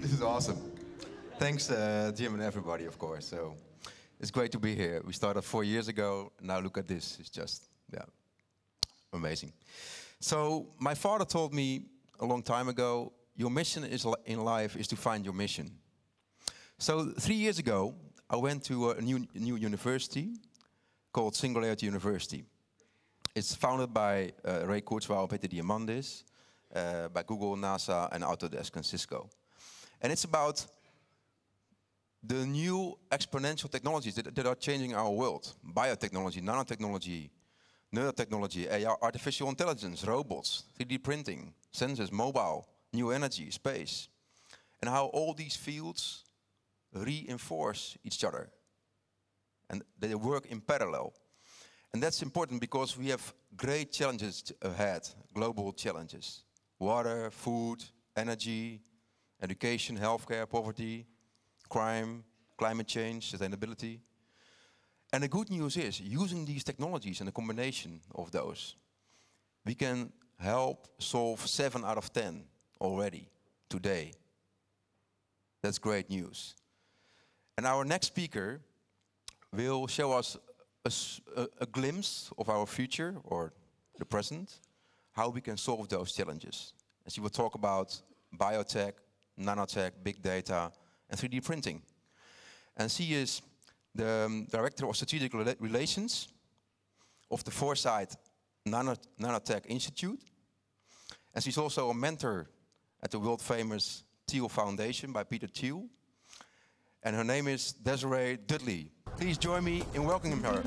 This is awesome. Thanks, uh, Jim and everybody, of course. So it's great to be here. We started four years ago. Now look at this. It's just, yeah, amazing. So my father told me a long time ago, your mission is in life is to find your mission. So three years ago, I went to a new, new university called Singularity University. It's founded by uh, Ray Kurzweil and Peter Diamandis uh, by Google, NASA, and Autodesk and Cisco. And it's about the new exponential technologies that, that are changing our world. Biotechnology, nanotechnology, neurotechnology, AR, artificial intelligence, robots, 3D printing, sensors, mobile, new energy, space. And how all these fields reinforce each other. And they work in parallel. And that's important because we have great challenges ahead, global challenges water, food, energy, education, healthcare, poverty, crime, climate change, sustainability. And the good news is, using these technologies and the combination of those, we can help solve 7 out of 10 already today. That's great news. And our next speaker will show us a, a, a glimpse of our future or the present how we can solve those challenges. And she will talk about biotech, nanotech, big data, and 3D printing. And she is the um, director of strategic relations of the Foresight Nanotech Institute. And she's also a mentor at the world famous Thiel Foundation by Peter Thiel. And her name is Desiree Dudley. Please join me in welcoming her.